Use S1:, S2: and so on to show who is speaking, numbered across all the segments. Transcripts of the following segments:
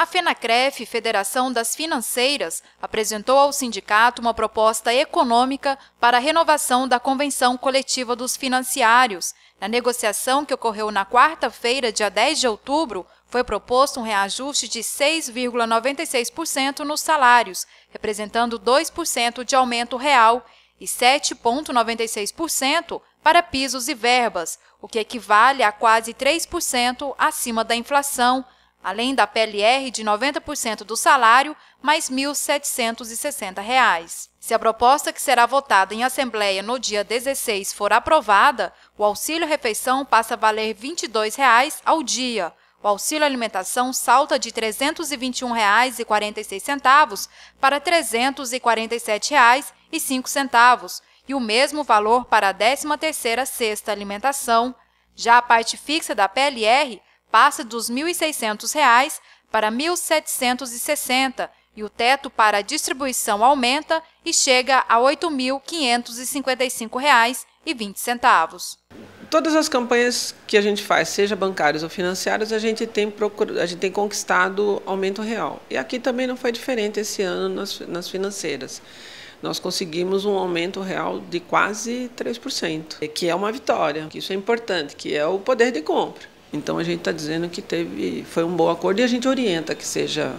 S1: A FENACREF, Federação das Financeiras, apresentou ao sindicato uma proposta econômica para a renovação da Convenção Coletiva dos Financiários. Na negociação que ocorreu na quarta-feira, dia 10 de outubro, foi proposto um reajuste de 6,96% nos salários, representando 2% de aumento real, e 7,96% para pisos e verbas, o que equivale a quase 3% acima da inflação além da PLR de 90% do salário, mais R$ 1.760. Reais. Se a proposta que será votada em Assembleia no dia 16 for aprovada, o auxílio-refeição passa a valer R$ 22 reais ao dia. O auxílio alimentação salta de R$ 321,46 para R$ 347,05 e o mesmo valor para a 13ª sexta alimentação. Já a parte fixa da PLR passa dos R$ 1.600 para R$ 1.760 e o teto para a distribuição aumenta e chega a R$ 8.555,20. Todas
S2: as campanhas que a gente faz, seja bancárias ou financeiras, a gente tem procur... a gente tem conquistado aumento real. E aqui também não foi diferente esse ano nas, nas financeiras nós conseguimos um aumento real de quase 3%, que é uma vitória, que isso é importante, que é o poder de compra. Então a gente está dizendo que teve, foi um bom acordo e a gente orienta que seja,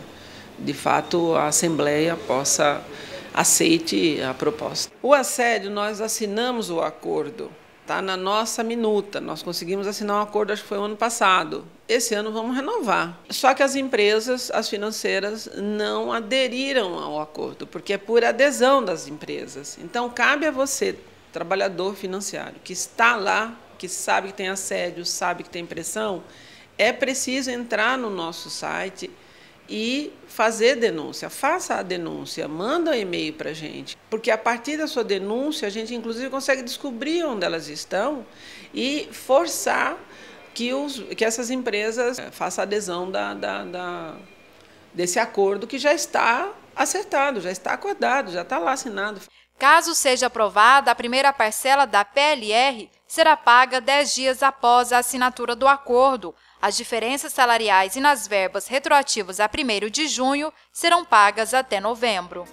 S2: de fato, a Assembleia possa aceite a proposta. O assédio, nós assinamos o acordo, está na nossa minuta. Nós conseguimos assinar um acordo, acho que foi o ano passado. Esse ano vamos renovar. Só que as empresas, as financeiras, não aderiram ao acordo, porque é por adesão das empresas. Então cabe a você, trabalhador financiário, que está lá que sabe que tem assédio, sabe que tem pressão, é preciso entrar no nosso site e fazer denúncia. Faça a denúncia, manda um e-mail para a gente, porque a partir da sua denúncia a gente inclusive consegue descobrir onde elas estão e forçar que, os, que essas empresas eh, façam adesão da, da, da, desse acordo que já está acertado, já está acordado, já está lá assinado.
S1: Caso seja aprovada a primeira parcela da PLR, será paga 10 dias após a assinatura do acordo. As diferenças salariais e nas verbas retroativas a 1 de junho serão pagas até novembro.